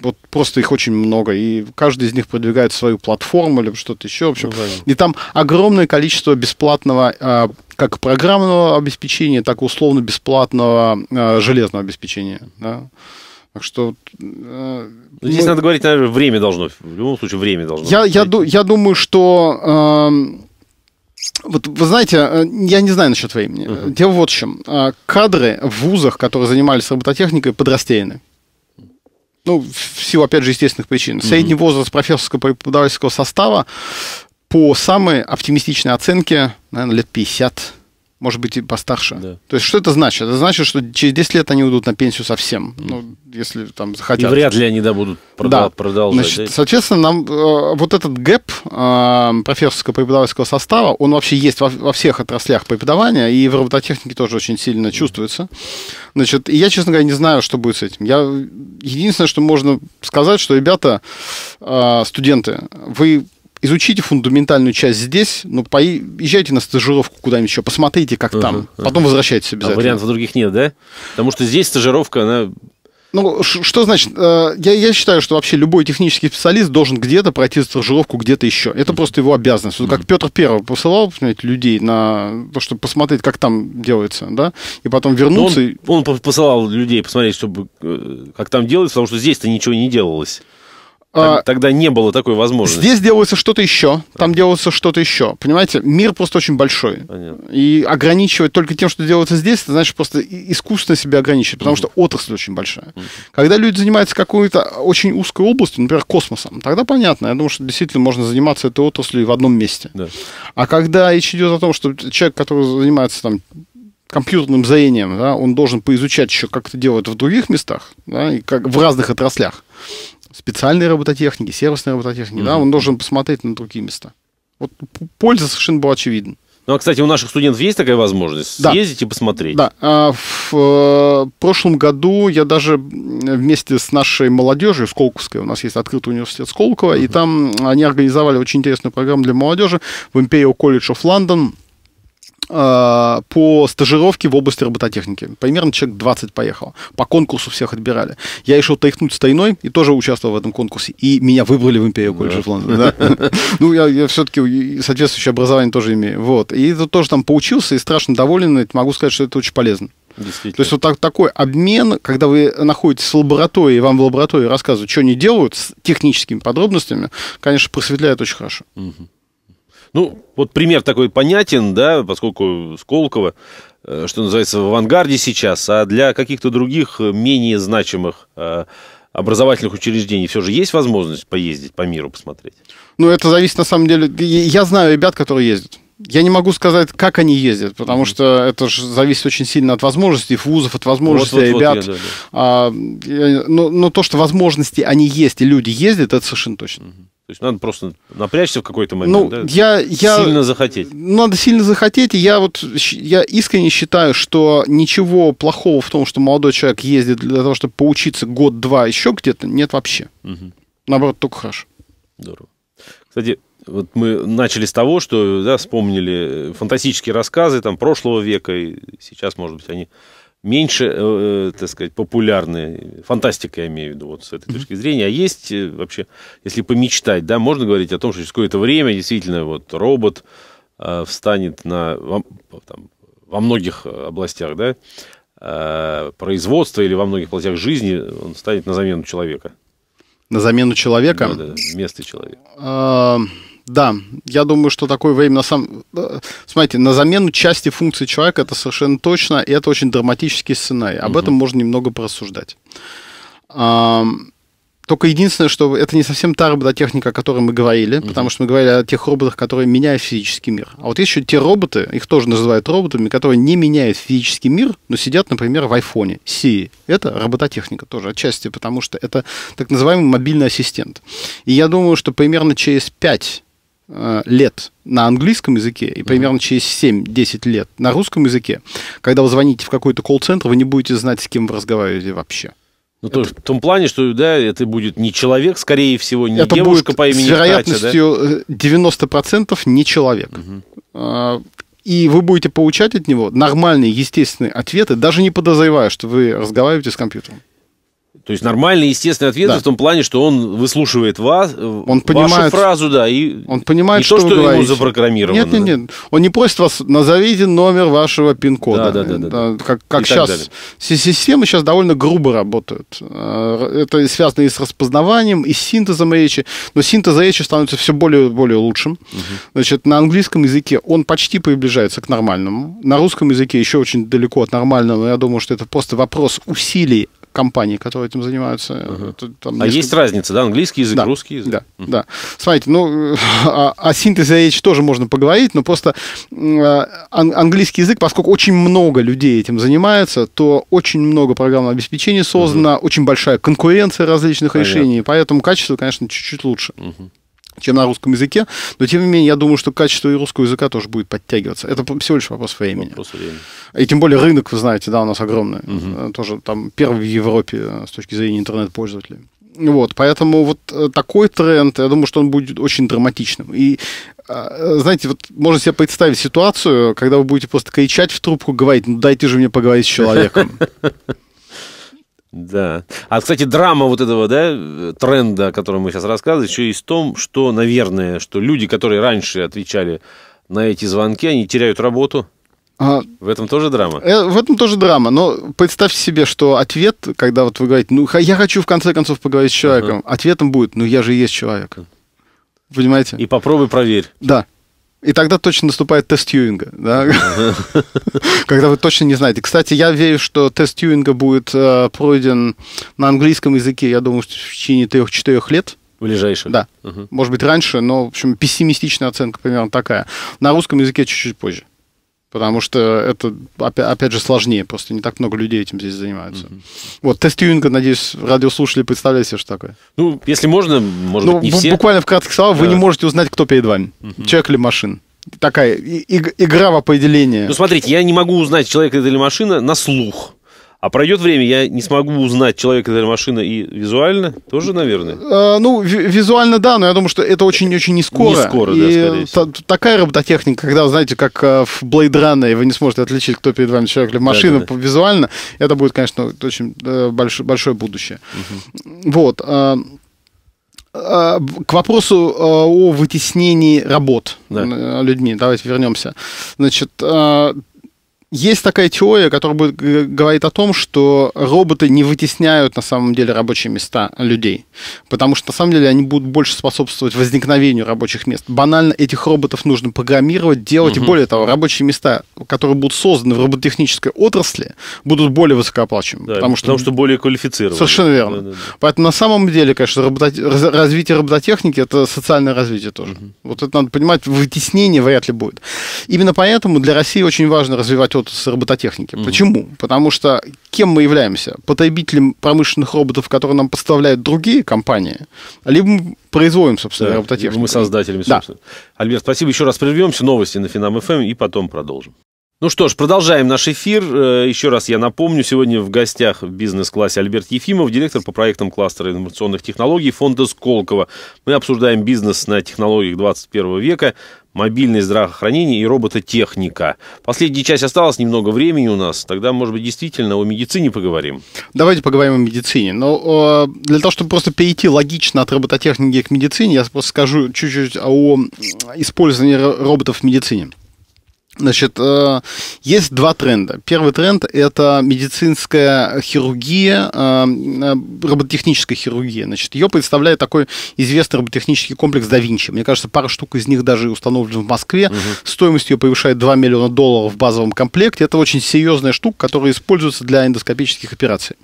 вот просто их очень много, и каждый из них продвигает свою платформу или что-то еще, в общем. и там огромное количество бесплатного э, как программного обеспечения, так и условно бесплатного э, железного обеспечения. Да? Так что... Э, Здесь мы... надо говорить, наверное, время должно, в любом случае время должно. Я, быть. я, я думаю, что... Э, вот вы знаете, э, я не знаю насчет времени. Uh-huh. Дело вот в чем. Кадры в вузах, которые занимались робототехникой, подрастеяны ну, в силу, опять же, естественных причин. Mm-hmm. Средний возраст профессорского преподавательского состава по самой оптимистичной оценке, наверное, лет 50 может быть, и постарше. Да. То есть, что это значит? Это значит, что через 10 лет они уйдут на пенсию совсем, ну, если там захотят. И вряд ли они да, будут продал- да. продолжать. Значит, да? Соответственно, нам э, вот этот гэп э, профессорского преподавательского состава, он вообще есть во, во всех отраслях преподавания, и в робототехнике тоже очень сильно чувствуется. Значит, и я, честно говоря, не знаю, что будет с этим. Я, единственное, что можно сказать, что, ребята, э, студенты, вы изучите фундаментальную часть здесь, ну, поезжайте на стажировку куда-нибудь еще, посмотрите, как там, uh-huh. потом возвращайтесь а обязательно. А вариантов других нет, да? Потому что здесь стажировка, она... Ну, что значит? Э, я, я считаю, что вообще любой технический специалист должен где-то пройти стажировку где-то еще. Это mm-hmm. просто его обязанность. Вот как Петр Первый посылал понимаете, людей на то, чтобы посмотреть, как там делается, да, и потом вернуться. он, он посылал людей посмотреть, чтобы э, как там делается, потому что здесь-то ничего не делалось. А, Тогда не было такой возможности. Здесь делается что-то еще, там делается что-то еще. Понимаете, мир просто очень большой. Понятно. И ограничивать только тем, что делается здесь, это значит просто искусственно себя ограничивать, потому угу. что отрасль очень большая. Угу. Когда люди занимаются какой-то очень узкой областью, например, космосом, тогда понятно. Я думаю, что действительно можно заниматься этой отраслью в одном месте. Да. А когда речь идет о том, что человек, который занимается там компьютерным зрением, да, он должен поизучать еще, как это делают в других местах, да, и как в разных отраслях специальной робототехники, сервисной робототехники, mm-hmm. да, он должен посмотреть на другие места. Вот польза совершенно была очевидна. Ну, а, кстати, у наших студентов есть такая возможность да. съездить и посмотреть? Да. А, э, в, прошлом году я даже вместе с нашей молодежью, Сколковской, у нас есть открытый университет Сколково, uh-huh. и там они организовали очень интересную программу для молодежи в Imperial College of London – Э, по стажировке в области робототехники. Примерно человек 20 поехал По конкурсу всех отбирали. Я решил тряхнуть с тайной и тоже участвовал в этом конкурсе. И меня выбрали в Империю колледжа в Лондоне. Ну, я все-таки соответствующее образование тоже имею. Вот. И тоже там поучился и страшно доволен. Могу сказать, что это очень полезно. Действительно. То есть вот так, такой обмен, когда вы находитесь в лаборатории, вам в лаборатории рассказывают, что они делают с техническими подробностями, конечно, просветляет очень хорошо. Угу. Ну, вот пример такой понятен, да, поскольку Сколково, э, что называется, в авангарде сейчас, а для каких-то других э, менее значимых э, образовательных учреждений все же есть возможность поездить по миру, посмотреть? Ну, это зависит на самом деле. Я знаю ребят, которые ездят. Я не могу сказать, как они ездят, потому что это же зависит очень сильно от возможностей вузов, от возможностей вот, вот, ребят. Вот я, да, да. А, но, ну, но то, что возможности они есть и люди ездят, это совершенно точно. Угу. То есть надо просто напрячься в какой-то момент, ну, да? я, я, сильно захотеть. Надо сильно захотеть, и я вот я искренне считаю, что ничего плохого в том, что молодой человек ездит для того, чтобы поучиться год-два еще где-то, нет вообще. Угу. Наоборот, только хорошо. Здорово. Кстати, вот мы начали с того, что да, вспомнили фантастические рассказы там, прошлого века, и сейчас, может быть, они меньше, э, э, так сказать, популярны. Фантастика, я имею в виду, вот с этой точки зрения. А есть э, вообще, если помечтать, да, можно говорить о том, что через какое-то время действительно вот робот э, встанет на, во, там, во многих областях, да, э, производства или во многих областях жизни, он станет на замену человека. На замену человека? Да, да, вместо человека. Да, я думаю, что такое время на самом... Смотрите, на замену части функции человека это совершенно точно, и это очень драматический сценарий. Об угу. этом можно немного порассуждать. А, только единственное, что это не совсем та робототехника, о которой мы говорили, угу. потому что мы говорили о тех роботах, которые меняют физический мир. А вот есть еще те роботы, их тоже называют роботами, которые не меняют физический мир, но сидят, например, в айфоне, Siri. Это робототехника тоже отчасти, потому что это так называемый мобильный ассистент. И я думаю, что примерно через 5 Э, лет на английском языке и примерно через 7-10 лет на русском языке, когда вы звоните в какой-то колл-центр, вы не будете знать, с кем вы разговариваете вообще. Ну, это... тоже в том плане, что, да, это будет не человек, скорее всего, не это девушка будет по имени с вероятностью Катя, да? 90% э, не человек. Угу. И вы будете получать от него нормальные, естественные ответы, даже не подозревая, что вы разговариваете с компьютером. То есть нормальный, естественный ответ да. в том плане, что он выслушивает вас, э, он понимает, вашу фразу, да, и он понимает, не что то, что говорите. ему запрограммировано. Нет, нет, нет. Он не просит вас, назовите номер вашего пин-кода. Да, да, да. да, Как, как и сейчас. Системы сейчас довольно грубо работают. Э, это связано и с распознаванием, и с синтезом речи. Но синтез речи становится все более и более лучшим. Угу. Значит, на английском языке он почти приближается к нормальному. На русском языке еще очень далеко от нормального. Я думаю, что это просто вопрос усилий компаний, которые этим занимаются. Uh-huh. Там а есть разница, да, английский язык, да, русский язык? Да, uh-huh. да. Смотрите, ну, о, а, о синтезе речи тоже можно поговорить, но просто а, ан- английский язык, поскольку очень много людей этим занимается, то очень много программного обеспечения создано, uh-huh. очень большая конкуренция различных Понятно. решений, поэтому качество, конечно, чуть-чуть лучше. Uh-huh чем на русском языке. Но, тем не менее, я думаю, что качество и русского языка тоже будет подтягиваться. Это всего лишь вопрос времени. Вопрос времени. И тем более рынок, вы знаете, да, у нас огромный. Угу. Тоже там первый в Европе э, с точки зрения интернет-пользователей. Вот, поэтому вот э, такой тренд, я думаю, что он будет очень драматичным. И, а, знаете, вот можно себе представить ситуацию, когда вы будете просто кричать в трубку, говорить, ну дайте же мне поговорить с человеком. Да. А, кстати, драма вот этого, да, тренда, о котором мы сейчас рассказываем, еще есть в том, что, наверное, что люди, которые раньше отвечали на эти звонки, они теряют работу. А, в этом тоже драма? Э, в этом тоже драма. Но представьте себе, что ответ, когда вот вы говорите, ну, я хочу в конце концов поговорить с человеком, uh-huh. ответом будет, ну, я же есть человек. Понимаете? И попробуй проверь. Да. И тогда точно наступает тест Тьюинга, да? когда вы точно не знаете. Кстати, я верю, что тест Тьюинга будет э, пройден на английском языке, я думаю, в течение трех-четырех лет. В Ближайших. Да. Угу. Может быть, раньше, но, в общем, пессимистичная оценка примерно такая. На русском языке чуть-чуть позже. Потому что это, опять, же, сложнее. Просто не так много людей этим здесь занимаются. Mm-hmm. Вот, тест тюнинга, надеюсь, радиослушатели представляли себе, что такое. Ну, если можно, может ну, быть, не все. Буквально в кратких словах, да. вы не можете узнать, кто перед вами. Mm-hmm. Человек или машин такая и, и, игра в определение. Ну, смотрите, я не могу узнать, человек это или машина, на слух. А пройдет время, я не смогу узнать, человек это машина и визуально тоже, наверное? А, ну, визуально да, но я думаю, что это очень-очень не скоро. Не скоро, и да, скорее всего. такая робототехника, когда, знаете, как э, в Blade Runner, вы не сможете отличить, кто перед вами человек или машина да, да, да. визуально, это будет, конечно, ну, очень э, большое, большое будущее. Угу. Вот. К вопросу о вытеснении работ да. людьми, давайте вернемся. Значит, есть такая теория, которая э, говорит о том, что роботы не вытесняют на самом деле рабочие места людей, потому что на самом деле они будут больше способствовать возникновению рабочих мест. Банально этих роботов нужно программировать, делать, угу. и более того, рабочие места, которые будут созданы в робототехнической отрасли, будут более высокооплачиваемы. Да, потому, что... потому что более квалифицированы. Совершенно верно. Да, да, да. Поэтому на самом деле, конечно, работот... развитие робототехники – это социальное развитие тоже. Угу. Вот это надо понимать, вытеснение вряд ли будет. Именно поэтому для России очень важно развивать что-то с робототехники. Угу. Почему? Потому что кем мы являемся? Потребителем промышленных роботов, которые нам поставляют другие компании, либо мы производим, собственно, да, робототехнику. Мы создателями, собственно. Да. Альберт, спасибо еще раз. Прервемся, новости на Финам-ФМ эм и потом продолжим. Ну что ж, продолжаем наш эфир. Э, еще раз я напомню, сегодня в гостях в бизнес-классе Альберт Ефимов, директор по проектам кластера инновационных технологий фонда Сколково. Мы обсуждаем бизнес на технологиях 21 века, мобильное здравоохранение и робототехника. Последняя часть осталась, немного времени у нас. Тогда, может быть, действительно о медицине поговорим. Давайте поговорим о медицине. Но ну, для того, чтобы просто перейти логично от робототехники к медицине, я просто скажу чуть-чуть о использовании роботов в медицине. Значит, э, есть два тренда. Первый тренд – это медицинская хирургия, э, э, робототехническая хирургия. Значит, ее представляет такой известный робототехнический комплекс «Да Винчи». Мне кажется, пара штук из них даже установлена в Москве. Угу. Стоимость ее повышает 2 миллиона долларов в базовом комплекте. Это очень серьезная штука, которая используется для эндоскопических операций.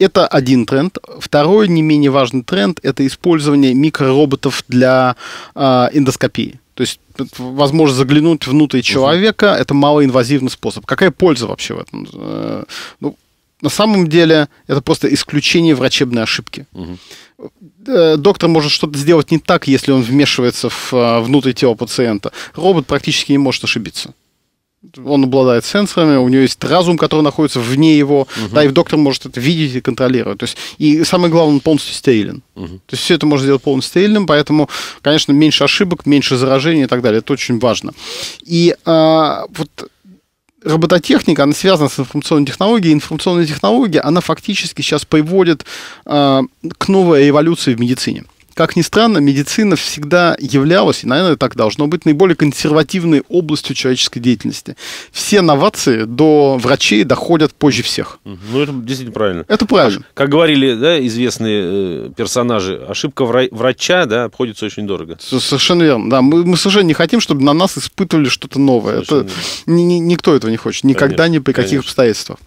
Это один тренд. Второй, не менее важный тренд – это использование микророботов для эндоскопии. То есть возможность заглянуть внутрь человека угу. это малоинвазивный способ. Какая польза вообще в этом? Э, ну, на самом деле это просто исключение врачебной ошибки. Угу. Доктор может что-то сделать не так, если он вмешивается в э, внутрь тела пациента. Робот практически не может ошибиться он обладает сенсорами, у него есть разум, который находится вне его, угу. да, и доктор может это видеть и контролировать. То есть, и самое главное, он полностью стерилен. Угу. То есть, все это можно сделать полностью стерильным, поэтому, конечно, меньше ошибок, меньше заражений и так далее. Это очень важно. И а, вот робототехника, она связана с информационной технологией. Информационная технология, она фактически сейчас приводит а, к новой эволюции в медицине как ни странно, медицина всегда являлась, и, наверное, так должно быть, наиболее консервативной областью человеческой деятельности. Все новации до врачей доходят позже всех. Ну, это действительно правильно. Это правильно. Как, говорили да, известные э, персонажи, ошибка вра- врача да, обходится очень дорого. Совершенно верно. Да, мы, мы совершенно не хотим, чтобы на нас испытывали что-то новое. это, ни, никто этого не хочет. Никогда, конечно, ни при каких конечно. обстоятельствах.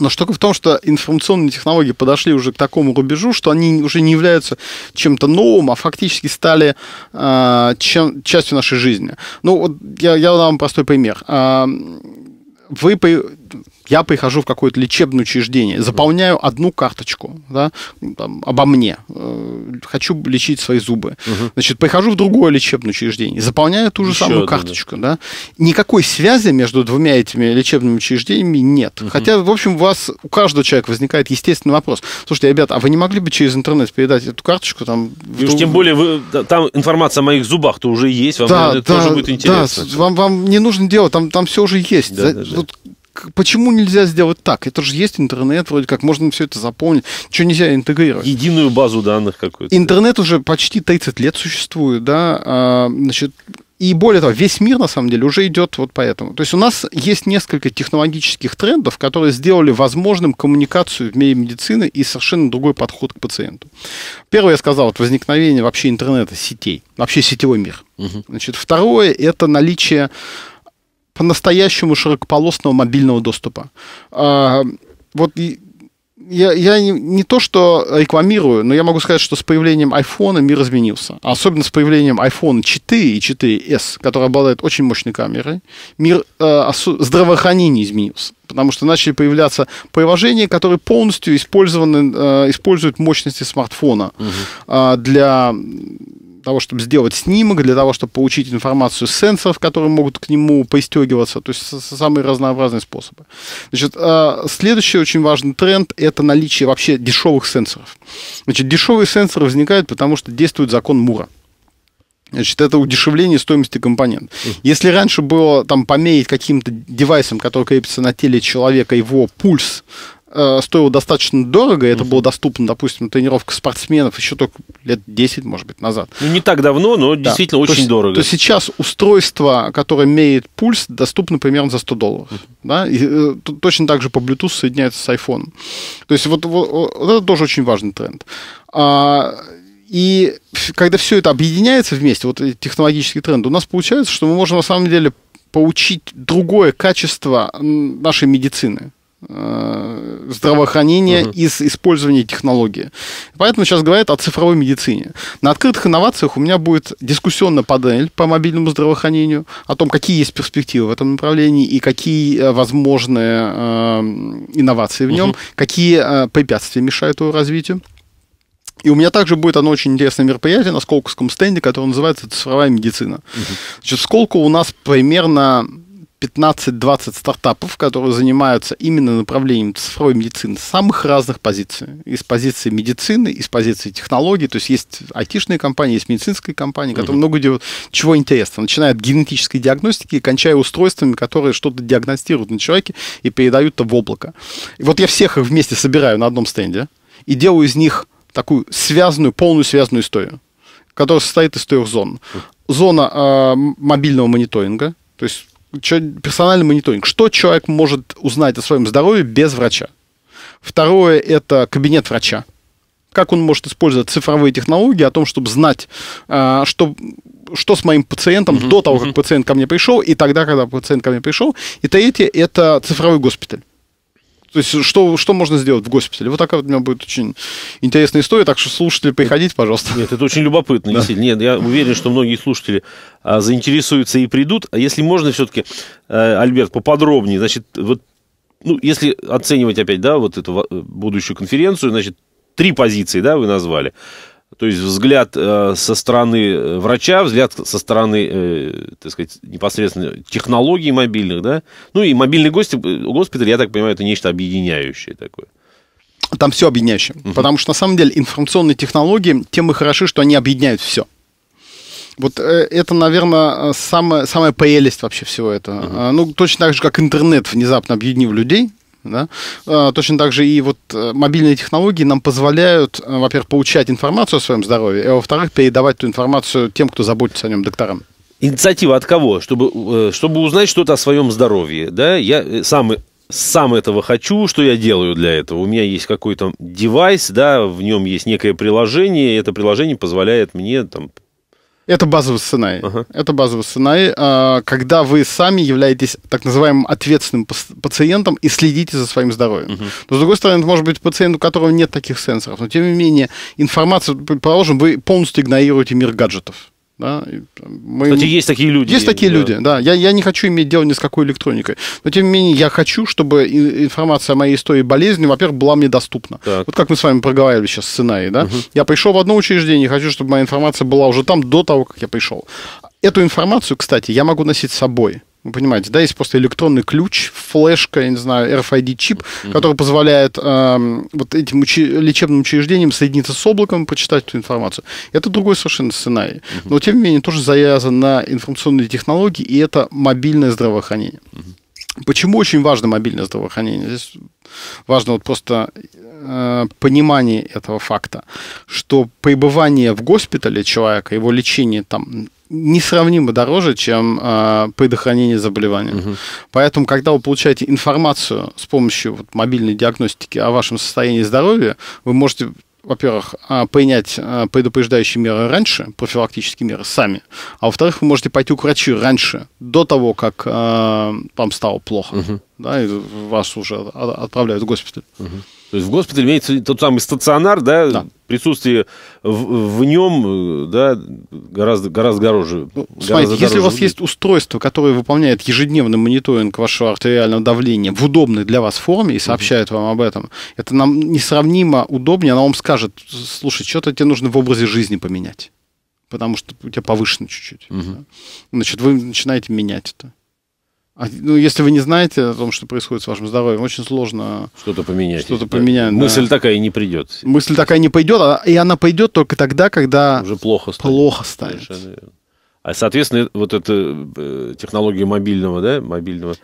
Но штука в том, что информационные технологии подошли уже к такому рубежу, что они уже не являются чем-то новым, а фактически стали э, чем, частью нашей жизни. Ну, вот я, я дам простой пример. Э, вы я прихожу в какое-то лечебное учреждение, заполняю одну карточку да, ну, там, обо мне, э, хочу лечить свои зубы. Угу. Значит, прихожу в другое лечебное учреждение, заполняю ту же Еще самую одну, карточку. Да. Да. Никакой связи между двумя этими лечебными учреждениями нет. Угу. Хотя, в общем, у вас, у каждого человека возникает естественный вопрос. Слушайте, ребята, а вы не могли бы через интернет передать эту карточку? Там, И уж друг... тем более, вы, там информация о моих зубах-то уже есть, вам да, это да, тоже будет интересно. Да, вам, вам не нужно делать, там, там все уже есть. Да, да, да почему нельзя сделать так? Это же есть интернет, вроде как, можно все это заполнить. Что нельзя интегрировать? Единую базу данных какую-то. Интернет да. уже почти 30 лет существует, да, а, значит, и более того, весь мир, на самом деле, уже идет вот по этому. То есть у нас есть несколько технологических трендов, которые сделали возможным коммуникацию в мире медицины и совершенно другой подход к пациенту. Первое, я сказал, вот возникновение вообще интернета, сетей, вообще сетевой мир. Угу. Значит, второе – это наличие по-настоящему широкополосного мобильного доступа. А, вот я, я не, не то, что рекламирую, но я могу сказать, что с появлением iPhone мир изменился. Особенно с появлением iPhone 4 и 4S, который обладает очень мощной камерой, мир э, здравоохранения изменился. Потому что начали появляться приложения, которые полностью использованы, э, используют мощности смартфона угу. э, для того, чтобы сделать снимок, для того, чтобы получить информацию с сенсоров, которые могут к нему поистегиваться. То есть самые разнообразные способы. Значит, а, следующий очень важный тренд – это наличие вообще дешевых сенсоров. Значит, дешевые сенсоры возникают, потому что действует закон Мура. Значит, это удешевление стоимости компонент. Если раньше было там померить каким-то девайсом, который крепится на теле человека, его пульс, э, стоило достаточно дорого, это uh было доступно, допустим, тренировка спортсменов еще только лет 10, может быть, назад. Ну, не так давно, но да. действительно то очень есть, дорого. То сейчас устройство, которое меряет пульс, доступно примерно за 100 долларов. uh Да? И, э, точно так же по Bluetooth соединяется с iPhone. То есть вот, вот, вот это тоже очень важный тренд. А, и когда все это объединяется вместе, вот технологический тренд, у нас получается, что мы можем на самом деле получить другое качество нашей медицины. Э, здравоохранения uh-huh. из использования технологии. Поэтому сейчас говорят о цифровой медицине. На открытых инновациях у меня будет дискуссионная панель по мобильному здравоохранению, о том, какие есть перспективы в этом направлении и какие э, возможные э, инновации в нем, uh-huh. какие э, препятствия мешают его развитию. И у меня также будет одно очень интересное мероприятие на Сколковском стенде, которое называется «Цифровая медицина». Uh-huh. Значит, в у нас примерно 15-20 стартапов, которые занимаются именно направлением цифровой медицины с самых разных позиций. Из позиции медицины, из позиции технологий. То есть есть айтишные компании, есть медицинские компании, которые uh-huh. много делают чего интересного. Начиная от генетической диагностики и кончая устройствами, которые что-то диагностируют на человеке и передают это в облако. И вот я всех их вместе собираю на одном стенде и делаю из них такую связанную, полную связанную историю, которая состоит из трех зон. Зона э, мобильного мониторинга, то есть персональный мониторинг. Что человек может узнать о своем здоровье без врача? Второе – это кабинет врача. Как он может использовать цифровые технологии о том, чтобы знать, э, что что с моим пациентом uh до того, uh как пациент ко мне пришел, и тогда, когда пациент ко мне пришел. И третье – это цифровой госпиталь. То есть, что, что можно сделать в госпитале? Вот такая вот у меня будет очень интересная история, так что слушатели, приходите, пожалуйста. Нет, это очень любопытно, да. действительно. Нет, я уверен, что многие слушатели а, заинтересуются и придут. А если можно все-таки, а, э, Альберт, поподробнее, значит, вот, ну, если оценивать опять, да, вот эту э, будущую конференцию, значит, три позиции, да, вы назвали. То есть взгляд э, со стороны э, врача, взгляд со стороны, э, так сказать, непосредственно технологий мобильных, да? Ну и мобильный гость, госпиталь, я так понимаю, это нечто объединяющее такое. Там все объединяющее. Угу. Потому что на самом деле информационные технологии тем и хороши, что они объединяют все. Вот это, наверное, самая, самая прелесть вообще всего этого. uh Ну, точно так же, как интернет внезапно объединил людей, да? А, точно так же и вот э, мобильные технологии нам позволяют, э, во-первых, получать информацию о своем здоровье, а во-вторых, передавать ту информацию тем, кто заботится о нем, докторам. Инициатива от кого? Чтобы, э, чтобы узнать что-то о своем здоровье. Да? Я сам сам этого хочу, что я делаю для этого? У меня есть какой-то девайс, да, в нем есть некое приложение, и это приложение позволяет мне там это базовый сценарий. Ага. Это базовый сценарий, а, когда вы сами являетесь так называемым ответственным пациентом и следите за своим здоровьем. Угу. Но, с другой стороны, это может быть пациент, у которого нет таких сенсоров. Но, тем не менее, информация, предположим, вы полностью игнорируете мир гаджетов. Да, мы... Кстати, есть такие люди. Есть такие да. люди, да. Я, я не хочу иметь дело ни с какой электроникой. Но, тем не менее, я хочу, чтобы информация о моей истории болезни, во-первых, была мне доступна. Так. Вот как мы с вами проговаривали сейчас с Синаей, да? Угу. Я пришел в одно учреждение, хочу, чтобы моя информация была уже там до того, как я пришел. Эту информацию, кстати, я могу носить с собой вы понимаете, да, есть просто электронный ключ, флешка, я не знаю, RFID-чип, mm-hmm. который позволяет э, вот этим учи- лечебным учреждениям соединиться с облаком, и почитать эту информацию. Это другой совершенно сценарий. Mm-hmm. Но, тем не менее, тоже завязан на информационные технологии, и это мобильное здравоохранение. Mm-hmm. Почему очень важно мобильное здравоохранение? Здесь важно вот просто э, понимание этого факта, что пребывание в госпитале человека, его лечение там несравнимо дороже, чем э, предохранение заболевания. Угу. Поэтому, когда вы получаете информацию с помощью вот, мобильной диагностики о вашем состоянии здоровья, вы можете во-первых, а, принять а, предупреждающие меры раньше, профилактические меры сами, а во-вторых, вы можете пойти к врачу раньше, до того, как э, вам стало плохо, угу. да, и вас уже отправляют в госпиталь. Угу. То есть в госпитале имеется тот самый стационар, да, да. присутствие в, в нем, да, гораздо, гораздо дороже. Ну, гораздо смотрите, дороже если у вас есть устройство, которое выполняет ежедневный мониторинг вашего артериального давления в удобной для вас форме и сообщает угу. вам об этом, это нам несравнимо удобнее, Оно вам скажет, слушай, что-то тебе нужно в образе жизни поменять, потому что у тебя повышено чуть-чуть. Угу. Да? Значит, вы начинаете менять это. А, ну, если вы не знаете о том, что происходит с вашим здоровьем, очень сложно что-то поменять. Что-то поменять. Да. Мысль такая не придет. Мысль такая не пойдет, а, и она пойдет только тогда, когда уже плохо станет. Плохо станет. А соответственно, вот эта э, технология мобильного, да, мобильного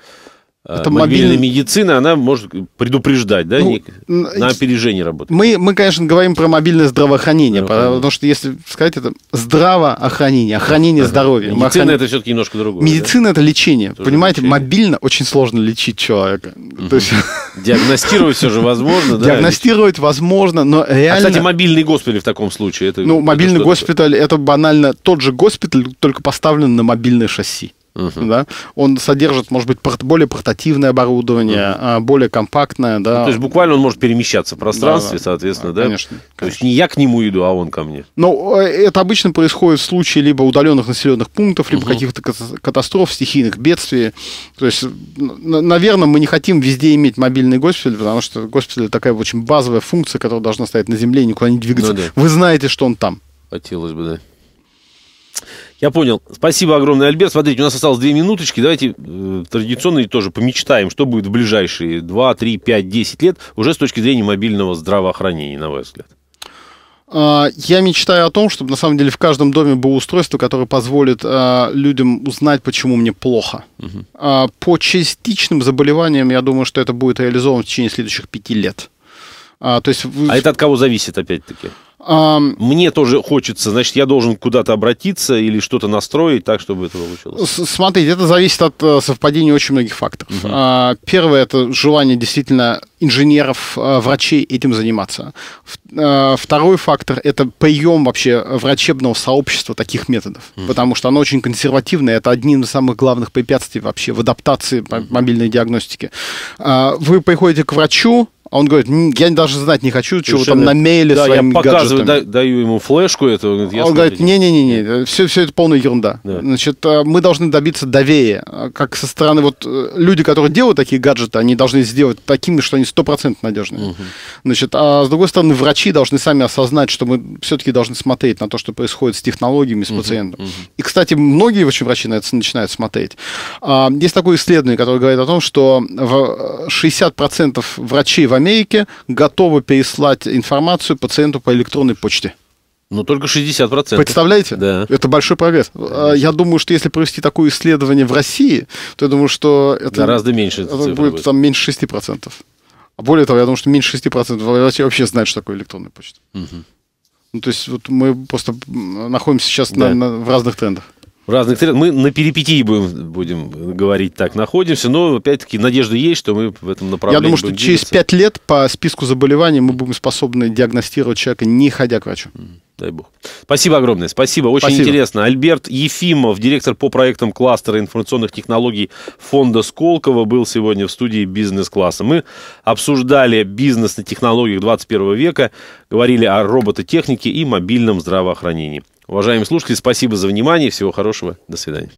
Э, это мобильная мобиль... медицина, она может предупреждать, да, ну, на опережение работать. Мы, мы, конечно, говорим про мобильное здравоохранение, здравоохранение. потому что если сказать это здравоохранение, охранение ага. здоровья. Медицина охран... это все-таки немножко другое. Медицина да? это лечение. Тоже Понимаете, лечение. мобильно очень сложно лечить человека. Угу. То есть... Диагностировать все же возможно, да? Диагностировать возможно, но реально. А, кстати, мобильный госпиталь в таком случае это. Ну, мобильный госпиталь это банально тот же госпиталь, только поставлен на мобильное шасси. Uh-huh. Да? Он содержит, может быть, более портативное оборудование, uh-huh. более компактное. Да. Ну, то есть буквально он может перемещаться в пространстве, да, соответственно, да? да? Конечно. То есть не я к нему иду, а он ко мне. Ну, это обычно происходит в случае либо удаленных населенных пунктов, либо uh-huh. каких-то катастроф, стихийных бедствий. То есть, наверное, мы не хотим везде иметь мобильный госпиталь, потому что госпиталь такая очень базовая функция, которая должна стоять на земле и никуда не двигаться. Ну, да. Вы знаете, что он там. Хотелось бы, да. Я понял. Спасибо огромное, Альберт. Смотрите, у нас осталось две минуточки. Давайте э, традиционно тоже помечтаем, что будет в ближайшие 2, 3, 5, 10 лет уже с точки зрения мобильного здравоохранения, на ваш взгляд. А, я мечтаю о том, чтобы на самом деле в каждом доме было устройство, которое позволит э, людям узнать, почему мне плохо. Угу. Э, по частичным заболеваниям, я думаю, что это будет реализовано в течение следующих пяти лет. А, то есть... Вы... а это от кого зависит, опять-таки? Um, Мне тоже хочется, значит, я должен куда-то обратиться или что-то настроить так, чтобы это получилось. Смотрите, это зависит от э, совпадения очень многих факторов. Угу. Uh-huh. Первое это желание действительно инженеров, э, врачей этим заниматься. Э, второй фактор это прием вообще врачебного сообщества таких методов, Uh-huh. потому что оно очень консервативное, это одним из самых главных препятствий вообще в адаптации мобильной диагностики. А, вы приходите к врачу, а он говорит, я даже знать не хочу, Совершенно... что вы там намели да, своим я показываю, Да, даю ему флешку этого. Говорит, я он говорит, а не-не-не, все, все это полная ерунда. Да. Значит, э, мы должны добиться доверия. А как со стороны, вот э, люди, которые делают такие гаджеты, они должны сделать такими, что они стопроцентно надежные. Угу. Значит, а с другой стороны, врачи должны сами осознать, что мы все-таки должны смотреть на то, что происходит с технологиями, с угу, пациентом. Угу. И, кстати, многие очень врачи на это начинают смотреть. А, есть такое исследование, которое говорит о том, что 60% э, врачей в Америке готовы переслать информацию пациенту по электронной почте. Ну только 60%. Представляете? Да. Это большой прогресс. А, я думаю, что если провести такое исследование в России, то я думаю, что это... Гораздо меньше это будет, будет там меньше 6%. А более того, я думаю, что меньше 6% в России вообще знают, что такое электронная почта. Угу. Ну, то есть вот мы просто находимся сейчас да. на, на, в разных трендах разных средств. Мы на перипетии будем, будем говорить так, находимся, но опять-таки надежда есть, что мы в этом направлении. Я думаю, что двигаться. через 5 лет по списку заболеваний мы будем способны диагностировать человека, не ходя к врачу. Дай бог. Спасибо огромное. Спасибо. Очень Спасибо. интересно. Альберт Ефимов, директор по проектам кластера информационных технологий фонда Сколково, был сегодня в студии бизнес-класса. Мы обсуждали бизнес на технологиях 21 века, говорили о робототехнике и мобильном здравоохранении. Уважаемые слушатели, спасибо за внимание. Всего хорошего. До свидания.